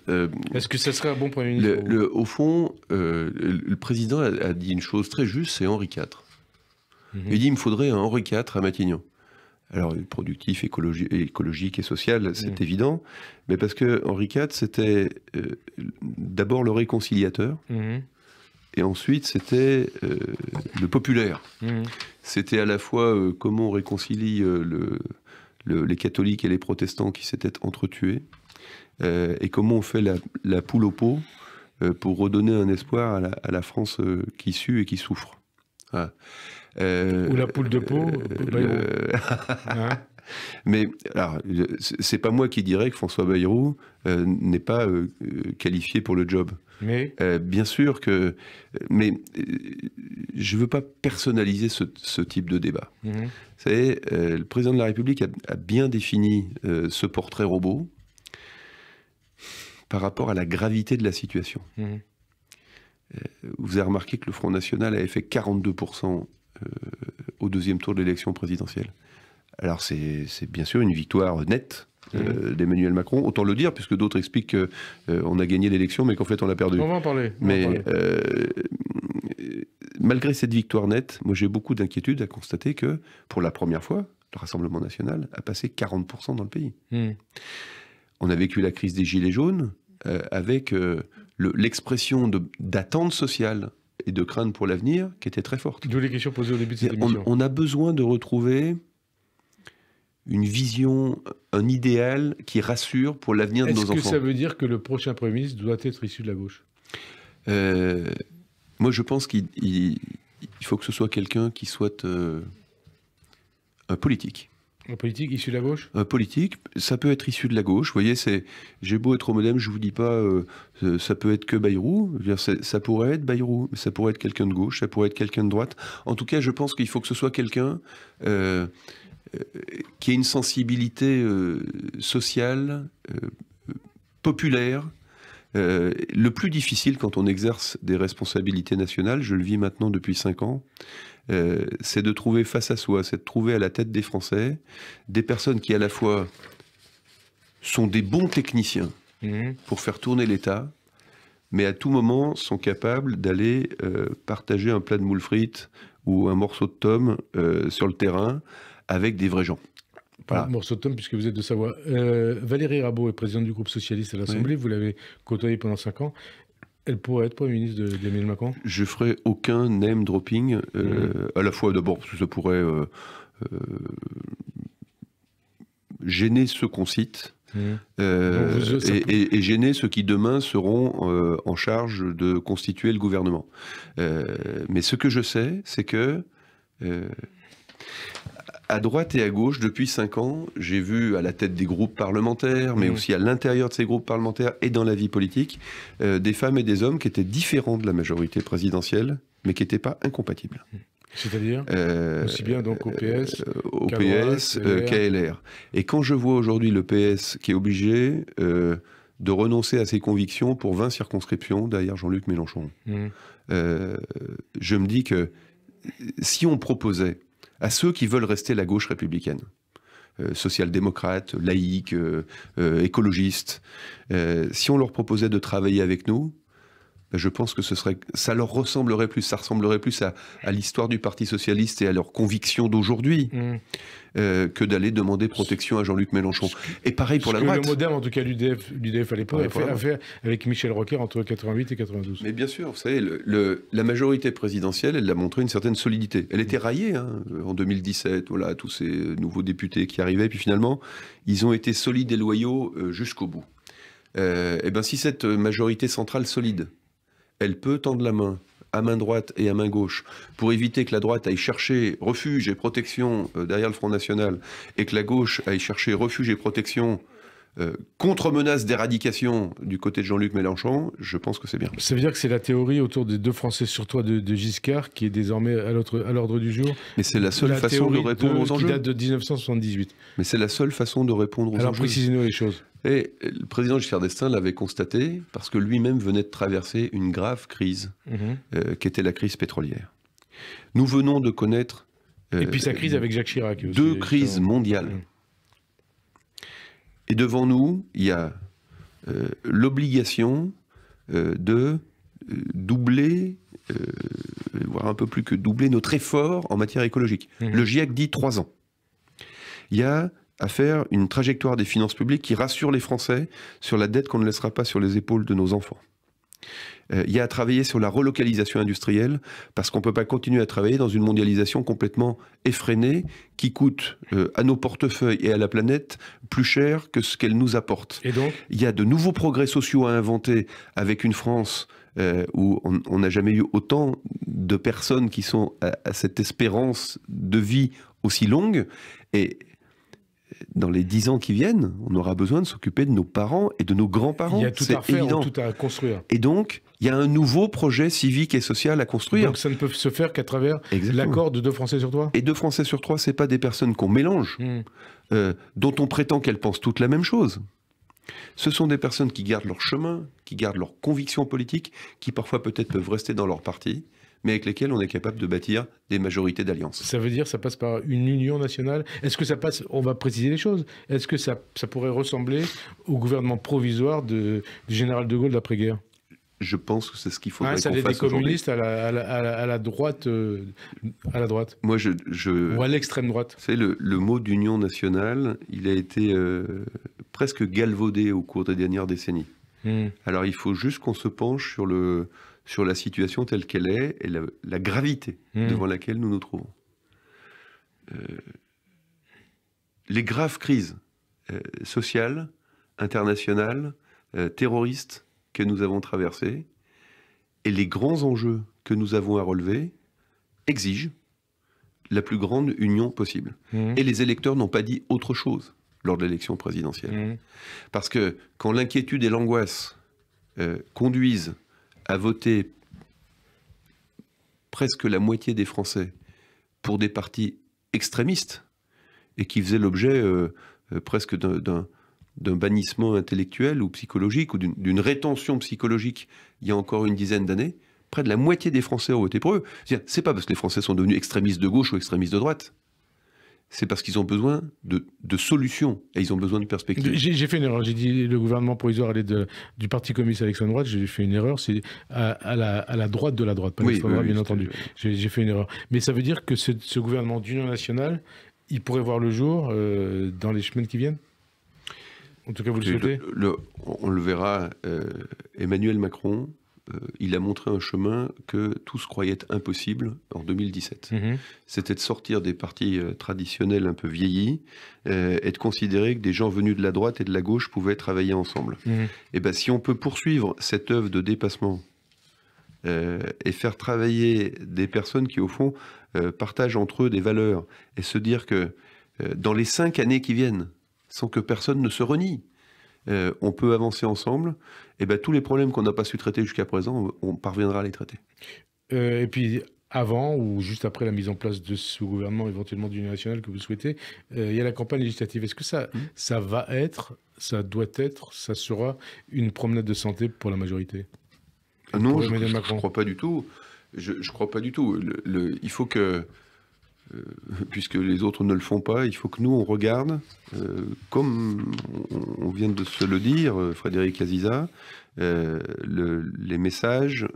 Est-ce que ça serait un bon Premier ministre le, Au fond, le président a, dit une chose très juste, c'est Henri IV. Mhm. Il dit il me faudrait un Henri IV à Matignon. Alors, productif, écologique et social, mhm. c'est évident, mais parce que Henri IV, c'était d'abord le réconciliateur. Mhm. Et ensuite, c'était euh, le populaire. Mmh. C'était à la fois euh, comment on réconcilie euh, le, les catholiques et les protestants qui s'étaient entretués, et comment on fait la, poule au pot pour redonner un espoir à la, France qui sue et qui souffre. Ou la poule de pot, mais alors, euh, c'est pas moi qui dirais que François Bayrou euh, n'est pas euh, qualifié pour le job. Mais bien sûr que, mais je veux pas personnaliser ce, type de débat. C'est mhm. Vous savez, le président de la République a, bien défini ce portrait robot par rapport à la gravité de la situation. Mhm. Vous avez remarqué que le Front National avait fait 42% au deuxième tour de l'élection présidentielle. Alors c'est bien sûr une victoire nette mmh. euh, d'Emmanuel Macron. Autant le dire, puisque d'autres expliquent qu'on euh, a gagné l'élection, mais qu'en fait, on l'a perdu. On va en parler. Mais euh, malgré cette victoire nette, moi, j'ai beaucoup d'inquiétude à constater que, pour la première fois, le Rassemblement national a passé 40% dans le pays. Mmh. On a vécu la crise des Gilets jaunes avec l'expression d'attente sociale et de crainte pour l'avenir qui était très forte. D'où les questions posées au début de cette On a besoin de retrouver une vision, un idéal qui rassure pour l'avenir de nos enfants. Est-ce que ça veut dire que le prochain Premier ministre doit être issu de la gauche euh, Moi, je pense qu'il faut que ce soit quelqu'un qui soit euh, un politique. Un politique issu de la gauche Un politique, ça peut être issu de la gauche. Vous voyez, c'est j'ai beau être au je je vous dis pas, euh, ça peut être que Bayrou. ça, pourrait être Bayrou, ça pourrait être quelqu'un de gauche, ça pourrait être quelqu'un de droite. En tout cas, je pense qu'il faut que ce soit quelqu'un qui ait une sensibilité euh, sociale, euh, populaire. Euh, le plus difficile quand on exerce des responsabilités nationales, je le vis maintenant depuis cinq ans, c'est de trouver face à soi, c'est de trouver à la tête des Français des personnes qui à la fois sont des bons techniciens mhm. pour faire tourner l'État, mais à tout moment sont capables d'aller partager un plat de moules frites ou un morceau de tome sur le terrain avec des vrais gens. un Morceau de tome, puisque vous êtes de Savoie. Euh, Valérie Rabault est présidente du groupe socialiste à l'Assemblée. Vous l'avez côtoyée pendant 5 ans. Elle pourrait être Premier ministre d'Emmanuel de Macron Je ferai aucun name dropping. Euh, mhm. À la fois, d'abord, parce que ça pourrait euh, gêner ceux qu'on cite. Mhm. et, gêner ceux qui demain seront en charge de constituer le gouvernement. mais ce que je sais, c'est que à droite et à gauche, depuis cinq ans, j'ai vu à la tête des groupes parlementaires, mais mmh. aussi à l'intérieur de ces groupes parlementaires et dans la vie politique, euh, des femmes et des hommes qui étaient différents de la majorité présidentielle, mais qui n'étaient pas incompatibles. Mmh. C'est-à-dire euh, Aussi bien donc au PS, euh, qu'à au PS KLR. Et quand je vois aujourd'hui le PS qui est obligé de renoncer à ses convictions pour 20 circonscriptions derrière Jean-Luc Mélenchon, mmh. je me dis que si on proposait à ceux qui veulent rester la gauche républicaine. Euh, social-démocrate, laïque, euh, euh, écologiste. si on leur proposait de travailler avec nous, ben, je pense que ce serait, ça leur ressemblerait plus, ça ressemblerait plus à, l'histoire du Parti socialiste et à leurs convictions d'aujourd'hui mm. euh, que d'aller demander protection à Jean-Luc Mélenchon. Et pareil pour la droite. le moderne, en tout cas, l'UDF, à l'époque, fait avec Michel Roquer entre 88 et 92. Mais bien sûr, vous savez, le, la majorité présidentielle, elle a montré une certaine solidité. Elle était raillée hein, en 2017, voilà, tous ces nouveaux députés qui arrivaient, puis finalement, ils ont été solides et loyaux euh, jusqu'au bout. Euh, et eh ben si cette majorité centrale solide, elle peut tendre la main à main droite et à main gauche, pour éviter que la droite aille chercher refuge et protection euh, derrière le Front National, et que la gauche aille chercher refuge et protection euh, contre-menace d'éradication du côté de Jean-Luc Mélenchon, je pense que c'est bien. Ça veut dire que c'est la théorie autour des deux Français sur toi de, Giscard qui est désormais à l'ordre du jour. Mais c'est la seule façon de répondre aux enjeux. Qui date de 1978. Mais c'est la seule façon de répondre aux Alors précisez-nous les choses. Et euh, le président Giscard d'Estaing l'avait constaté parce que lui-même venait de traverser une grave crise, mhm. euh, qui était la crise pétrolière. Nous venons de connaître... Euh, Et puis sa crise avec Jacques Chirac. deux crises mondiales. Mhm. Et devant nous, il y a l'obligation de doubler, voire un peu plus que doubler, notre effort en matière écologique. Mhm. Le GIEC dit trois ans. Il y a à faire une trajectoire des finances publiques qui rassure les Français sur la dette qu'on ne laissera pas sur les épaules de nos enfants. Euh, il y a à travailler sur la relocalisation industrielle, parce qu'on ne peut pas continuer à travailler dans une mondialisation complètement effrénée, qui coûte euh, à nos portefeuilles et à la planète plus cher que ce qu'elle nous apporte. Et donc il y a de nouveaux progrès sociaux à inventer avec une France euh, où on n'a jamais eu autant de personnes qui sont à cette espérance de vie aussi longue. Et dans les dix ans qui viennent, on aura besoin de s'occuper de nos parents et de nos grands-parents. Il y a tout à faire, tout à construire. Et donc, il y a un nouveau projet civique et social à construire. Donc ça ne peut se faire qu'à travers l'accord de deux Français sur trois Et deux Français sur trois, c'est pas des personnes qu'on mélange, hmm. euh, dont on prétend qu'elles pensent toutes la même chose. Ce sont des personnes qui gardent leur chemin, qui gardent leurs convictions politiques, qui parfois peut-être peuvent rester dans leur parti, mais avec lesquels on est capable de bâtir des majorités d'alliance. Ça veut dire ça passe par une union nationale Est-ce que ça passe, on va préciser les choses, est-ce que ça, ça, pourrait ressembler au gouvernement provisoire de, du général de Gaulle d'après-guerre je pense que c'est ce qu'il faudrait ah, des à la, à, la, droite, euh, à la droite. Moi, je, je ou à l'extrême droite. C'est le, le, mot d'union nationale. Il a été euh, presque galvaudé au cours des dernières décennies. Hmm. Alors, il faut juste qu'on se penche sur le sur la situation telle qu'elle est et la, gravité hmm. devant laquelle nous nous trouvons. Euh, les graves crises euh, sociales, internationales, euh, terroristes que nous avons traversées et les grands enjeux que nous avons à relever exigent la plus grande union possible. Hmm. Et les électeurs n'ont pas dit autre chose lors de l'élection présidentielle. Hmm. Parce que quand l'inquiétude et l'angoisse conduisent a voté presque la moitié des Français pour des partis extrémistes et qui faisaient l'objet euh, euh, presque d'un bannissement intellectuel ou psychologique ou d'une rétention psychologique il y a encore une dizaine d'années, près de la moitié des Français ont voté pour eux. C'est pas parce que les Français sont devenus extrémistes de gauche ou extrémistes de droite c'est parce qu'ils ont besoin de, solutions et ils ont besoin de perspectives. J'ai fait une erreur. J'ai dit le gouvernement provisoire allait de, du Parti communiste à l'extrême droite. J'ai fait une erreur. C'est à, la, droite de la droite, pas oui, bien entendu. J'ai fait une erreur. Mais ça veut dire que ce, gouvernement d'union nationale, il pourrait voir le jour euh, dans les semaines qui viennent En tout cas, vous le souhaitez On le verra. Euh, Emmanuel Macron euh, il a montré un chemin que tous croyaient impossible en 2017. Mhm. C'était de sortir des parties euh, traditionnelles un peu vieillis euh, et de considérer que des gens venus de la droite et de la gauche pouvaient travailler ensemble. Mhm. Et eh ben si on peut poursuivre cette œuvre de dépassement et faire travailler des personnes qui, au fond, partagent entre eux des valeurs et se dire que dans les cinq années qui viennent, sans que personne ne se renie, euh, on peut avancer ensemble, et eh ben, tous les problèmes qu'on n'a pas su traiter jusqu'à présent, on parviendra à les traiter. Euh, et puis, avant ou juste après la mise en place de ce gouvernement éventuellement du National, que vous souhaitez, euh, il y a la campagne législative. Est-ce que ça, mmh. ça va être, ça doit être, ça sera une promenade de santé pour la majorité ah Non, je ne crois pas du tout. Je ne crois pas du tout. il faut que euh, puisque les autres ne le font pas, il faut que nous, on regarde, euh, comme on, vient de se le dire, euh, Frédéric Aziza, les messages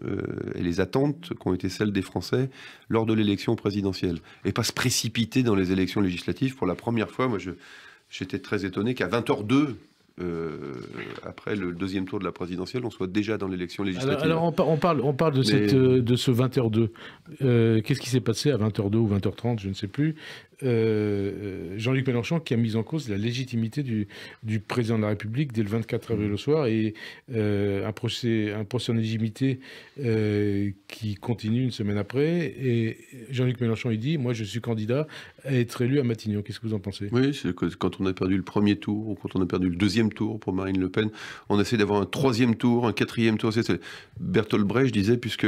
et les attentes qui ont été celles des Français lors de l'élection présidentielle. Et pas se précipiter dans les élections législatives. Pour la première fois, moi, j'étais très étonné qu'à 20h02, euh, après le deuxième tour de la présidentielle, on soit déjà dans l'élection législative. Alors, on, parle, on parle de, cette, euh, de ce 20h02. Euh, qu'est-ce qui s'est passé à 20h02 ou 20h30, je ne sais plus. Euh, Jean-Luc Mélenchon qui a mis en cause la légitimité du, président de la République dès le 24 avril au soir et euh, un, procès, en légitimité euh, qui continue une semaine après. Et Jean-Luc Mélenchon, il dit Moi, je suis candidat à être élu à Matignon. Qu'est-ce que vous en pensez Oui, c'est quand on a perdu le premier tour ou quand on a perdu le deuxième tour pour Marine Le Pen, on essaie d'avoir un troisième tour, un quatrième tour. c'est est, Brecht disait Puisque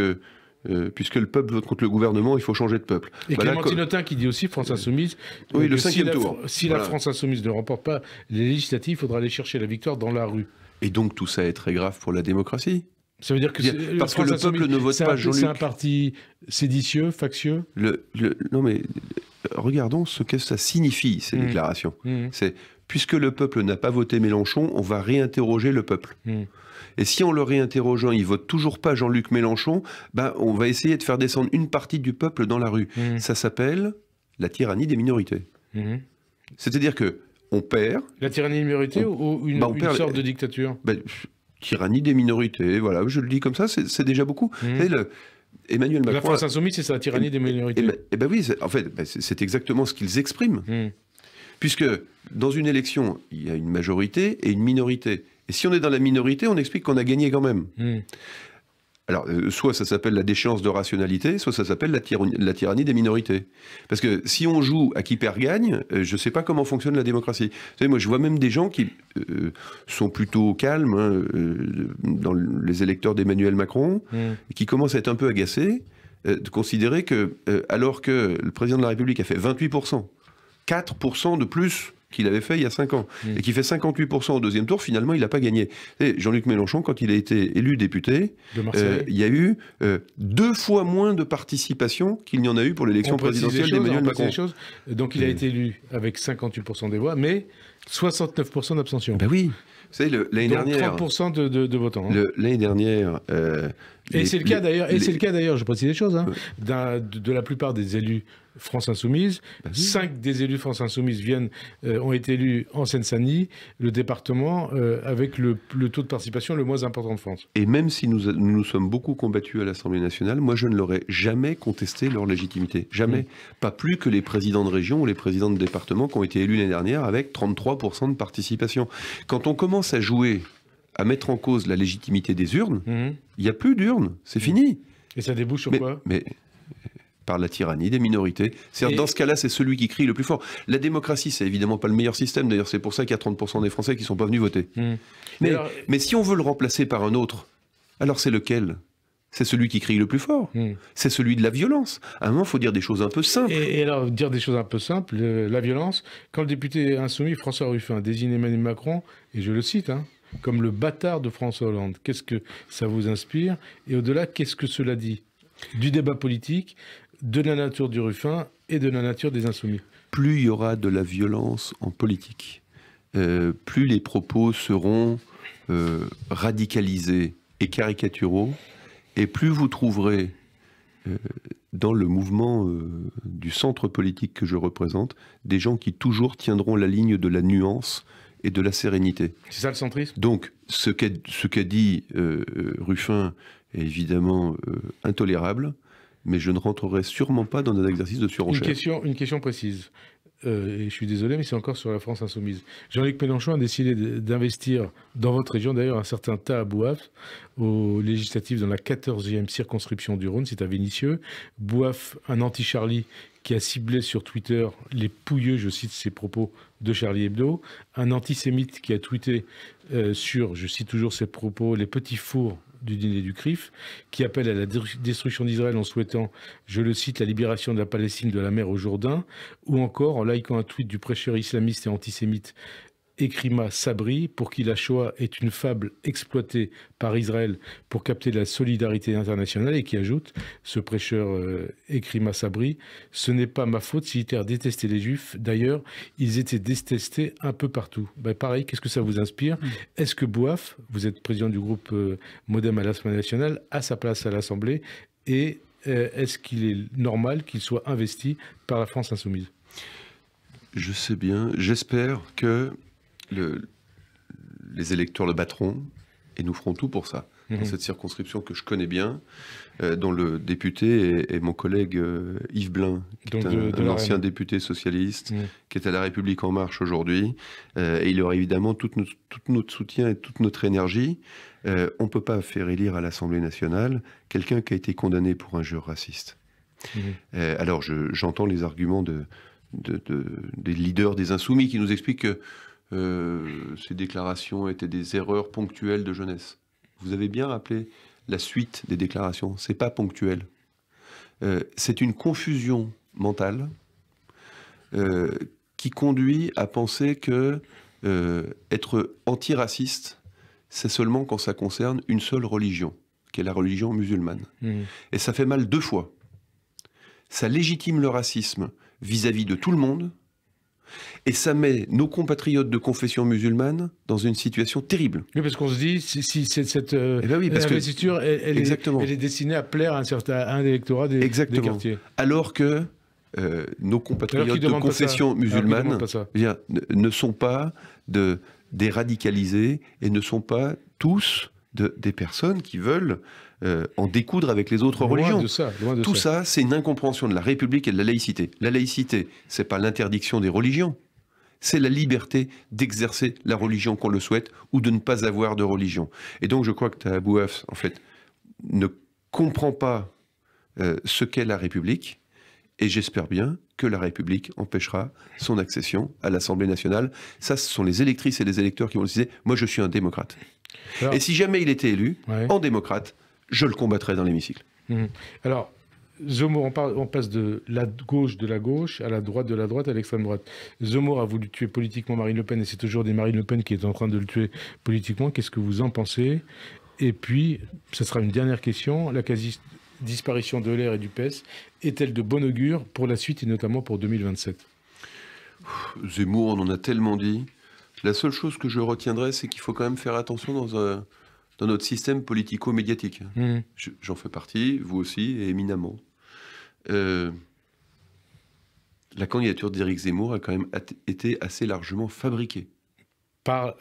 euh, puisque le peuple vote contre le gouvernement, il faut changer de peuple. Et bah Clémentine Autain qui dit aussi France euh, Insoumise. Oui, si tour. La, si la France Insoumise ne remporte pas les législatives, il faudra aller chercher la victoire dans la rue. Et donc tout ça est très grave pour la démocratie ça veut dire que parce que le peuple ne vote pas Jean-Luc. C'est un parti séditieux, factieux. Le, non mais regardons ce que ça signifie ces mmh. déclarations. Mmh. C'est puisque le peuple n'a pas voté Mélenchon, on va réinterroger le peuple. Mmh. Et si en le réinterrogeant, il vote toujours pas Jean-Luc Mélenchon, ben, on va essayer de faire descendre une partie du peuple dans la rue. Mmh. Ça s'appelle la tyrannie des minorités. Mmh. C'est-à-dire que on perd. La tyrannie des minorités ou une, ben, sorte de dictature ben, Tyrannie des minorités, voilà, je le dis comme ça, c'est déjà beaucoup. Mmh. Emmanuel Macron. La France insoumise, c'est ça, la tyrannie des eh, minorités. Eh bah, oui, en fait, c'est exactement ce qu'ils expriment. Puisque dans une élection, il y a une majorité et une minorité. Et si on est dans la minorité, on explique qu'on a gagné quand même. Hmm. Alors, euh, soit ça s'appelle la déchéance de rationalité, soit ça s'appelle la, tyrannie des minorités. Parce que si on joue à qui perd gagne, euh, je ne sais pas comment fonctionne la démocratie. Vous savez, moi, je vois même des gens qui euh, sont plutôt calmes hein, dans les électeurs d'Emmanuel Macron, hmm. qui commencent à être un peu agacés de considérer que, alors que le président de la République a fait 28%, 4% de plus qu'il avait fait il y a 5 ans, mm. et qui fait 58% au deuxième tour, finalement, il n'a pas gagné. Jean-Luc Mélenchon, quand il a été élu député, euh, il y a eu euh, deux fois moins de participation qu'il n'y en a eu pour l'élection présidentielle d'Emmanuel Macron. Donc il a mm. été élu avec 58% des voix, mais 69% d'abstention. Ben oui. Vous l'année dernière. 30% de, de, votants. Hein. L'année dernière, euh, et, c'est le cas d'ailleurs, et c'est le cas d'ailleurs, je précise des choses, hein, de la plupart des élus France Insoumise. Bah cinq des élus France Insoumise viennent, euh, ont été élus en Seine-Saint-Denis, le département euh, avec le, taux de participation le moins important de France. Et même si nous nous, sommes beaucoup combattus à l'Assemblée nationale, moi je ne leur jamais contesté leur légitimité. Jamais. Mm. Pas plus que les présidents de région ou les présidents de département qui ont été élus l'année dernière avec 33% de participation. Quand on commence à jouer à mettre en cause la légitimité des urnes, mhm. il n'y a plus d'urnes, c'est mhm. fini. Et ça débouche sur quoi mais, euh, par la tyrannie des minorités. Dans ce cas-là, c'est celui qui crie le plus fort. La démocratie, c'est évidemment pas le meilleur système. D'ailleurs, c'est pour ça qu'il y a 30% des Français qui ne sont pas venus voter. Mhm. Euh, mais, si on veut le remplacer par un autre, alors c'est lequel c'est celui qui crie le plus fort. C'est celui de la violence. À un moment, il faut dire des choses un peu simples. Et, alors, dire des choses un peu simples, euh, la violence, quand le député insoumis François Ruffin désigne Emmanuel Macron, et je le cite, hein, comme le bâtard de François Hollande. Qu'est-ce que ça vous inspire Et au-delà, qu'est-ce que cela dit du débat politique, de la nature du Ruffin et de la nature des insoumis Plus il y aura de la violence en politique, euh, plus les propos seront euh, radicalisés et caricaturaux, et plus vous trouverez euh, dans le mouvement du centre politique que je représente, des gens qui toujours tiendront la ligne de la nuance et de la sérénité. C'est ça le centrisme Donc, ce qu'a dit euh, euh, Ruffin est évidemment euh, intolérable, mais je ne rentrerai sûrement pas dans un exercice de surenchère. une question précise. Euh, je suis désolé, mais c'est encore sur la France insoumise. Jean-Luc Mélenchon a décidé d'investir dans votre région, d'ailleurs, un certain tas à Bouaf, au législatif dans la 14e circonscription du Rhône, c'est à Vénissieux. Bouaf, un anti-Charlie qui a ciblé sur Twitter les pouilleux, je cite ses propos, de Charlie Hebdo, un antisémite qui a tweeté euh, sur, je cite toujours ses propos, les petits fours du dîner du CRIF, qui appelle à la destruction d'Israël en souhaitant, je le cite, la libération de la Palestine de la mer au Jourdain, ou encore en likant un tweet du prêcheur islamiste et antisémite Écrima Sabri pour qui la Shoah est une fable exploitée par Israël pour capter la solidarité internationale et qui ajoute, ce prêcheur euh, Sabri, ce n'est pas ma faute si Hitler détestait les Juifs. D'ailleurs, ils étaient détestés un peu partout. Ben, pareil, qu'est-ce que ça vous inspire mm. Est-ce que Bouaf, vous êtes président du groupe euh, Modem à l'Assemblée nationale, a sa place à l'Assemblée et euh, est-ce qu'il est normal qu'il soit investi par la France insoumise je sais bien. J'espère que le, les électeurs le battront et nous ferons tout pour ça. Dans mhm. cette circonscription que je connais bien, euh, dont le député est, mon collègue euh, Yves Blin, qui est un, de, l'ancien ancien député socialiste, mhm. qui est à La République En Marche aujourd'hui. Euh, et il aura évidemment tout notre, soutien et toute notre énergie. on ne peut pas faire élire à l'Assemblée nationale quelqu'un qui a été condamné pour un injure raciste. Mhm. alors j'entends les arguments de, des leaders des insoumis qui nous expliquent que euh, ces déclarations étaient des erreurs ponctuelles de jeunesse. Vous avez bien rappelé la suite des déclarations. C'est pas ponctuel. Euh, c'est une confusion mentale euh, qui conduit à penser que être antiraciste, c'est seulement quand ça concerne une seule religion, qui est la religion musulmane. Mmh. Et ça fait mal deux fois. Ça légitime le racisme vis à -vis de tout le monde, et ça met nos compatriotes de confession musulmane dans une situation terrible. Oui, parce qu'on se dit, si, cette euh, eh ben oui, parce elle, Est, elle, est, destinée à plaire à un certain un électorat des, des quartiers. Alors que euh, nos compatriotes de confession musulmane eh ne sont pas de, des radicalisés et ne sont pas tous de, des personnes qui veulent euh, en découdre avec les autres religions. Tout ça, c'est une incompréhension de la République et de la laïcité. La laïcité, c'est pas l'interdiction des religions, c'est la liberté d'exercer la religion qu'on le souhaite ou de ne pas avoir de religion. Et donc je crois que Tahabouaf, en fait, ne comprend pas euh, ce qu'est la République, et j'espère bien que la République empêchera son accession à l'Assemblée nationale. Ça, ce sont les électrices et les électeurs qui vont décider. Moi, je suis un démocrate. et si jamais il était élu, en démocrate, je le combattrai dans l'hémicycle. Mhm. Alors, Zemmour, on, passe de la gauche de la gauche à la droite de la droite à l'extrême droite. Zemmour a voulu tuer politiquement Marine Le Pen et c'est toujours des Marine Le Pen qui est en train de le tuer politiquement. Qu'est-ce que vous en pensez Et puis, ce sera une dernière question. La quasi-disparition de l'air et du PES est-elle de bon augure pour la suite et notamment pour 2027 Zemmour, on en a tellement dit. La seule chose que je retiendrai, c'est qu'il faut quand même faire attention dans un dans notre système politico-médiatique. Hmm. J'en fais partie, vous aussi, et éminemment. Euh, la candidature d'Éric Zemmour a quand même été assez largement fabriquée. Par,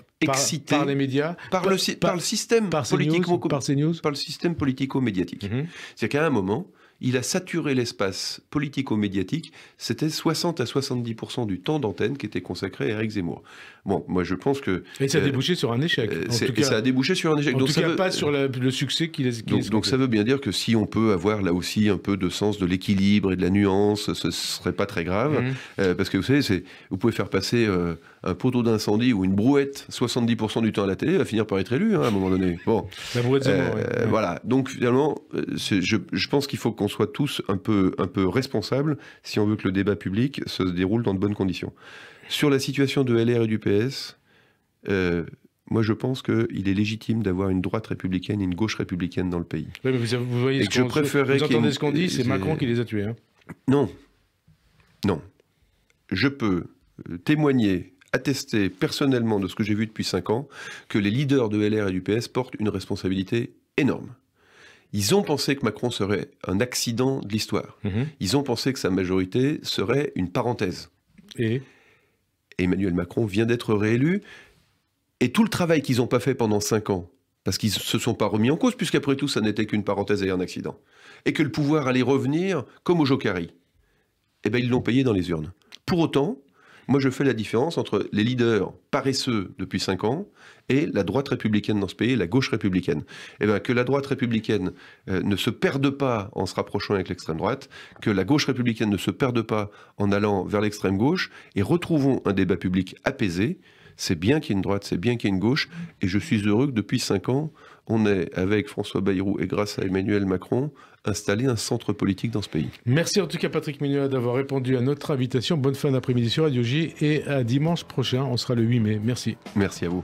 par, les médias Par, par le, système politico-médiatique. Par, le système politico-médiatique. Mm-hmm. C'est qu'à un moment, il a saturé l'espace politico-médiatique. C'était 60 à 70% du temps d'antenne qui était consacré à Eric Zemmour. Bon, moi je pense que... Et ça a euh, débouché sur un échec. Euh, en et ça a débouché sur un échec. En donc, tout cas, pas sur le succès qu'il a... donc, ça veut bien dire que si on peut avoir là aussi un peu de sens de l'équilibre et de la nuance, ce serait pas très grave. Mmh. Euh, parce que vous savez, vous pouvez faire passer un poteau d'incendie ou une brouette 70% du temps à la télé va finir par être élu hein, à un moment donné. Bon. La brouette euh, mort, euh, Voilà. Donc finalement, euh, je, pense qu'il faut qu'on soit tous un peu, un peu responsables si on veut que le débat public se déroule dans de bonnes conditions. Sur la situation de LR et du PS, moi, je pense qu'il est légitime d'avoir une droite républicaine et une gauche républicaine dans le pays. vous, voyez ce je préférerais entendez ce qu'on dit, c'est Macron qui les a tués. Hein. Non, non. Je peux témoigner attester personnellement de ce que j'ai vu depuis 5 ans que les leaders de LR et du PS portent une responsabilité énorme. Ils ont pensé que Macron serait un accident de l'histoire. Mhm. Ils ont pensé que sa majorité serait une parenthèse. Et Emmanuel Macron vient d'être réélu. Et tout le travail qu'ils n'ont pas fait pendant 5 ans, parce qu'ils ne se sont pas remis en cause, puisqu'après tout, ça n'était qu'une parenthèse et un accident, et que le pouvoir allait revenir comme au Jokari. eh bien, ils l'ont payé dans les urnes. Pour autant, moi, je fais la différence entre les leaders paresseux depuis 5 ans et la droite républicaine dans ce pays, la gauche républicaine. Et eh bien, que la droite républicaine euh, ne se perde pas en se rapprochant avec l'extrême droite, que la gauche républicaine ne se perde pas en allant vers l'extrême gauche, et retrouvons un débat public apaisé. C'est bien qu'il y ait une droite, c'est bien qu'il y ait une gauche, et je suis heureux que depuis 5 ans, on est avec François Bayrou et grâce à Emmanuel Macron installer un centre politique dans ce pays. Merci en tout cas Patrick Mignola d'avoir répondu à notre invitation. Bonne fin d'après-midi sur Radio J et à dimanche prochain, on sera le 8 mai. Merci. Merci à vous.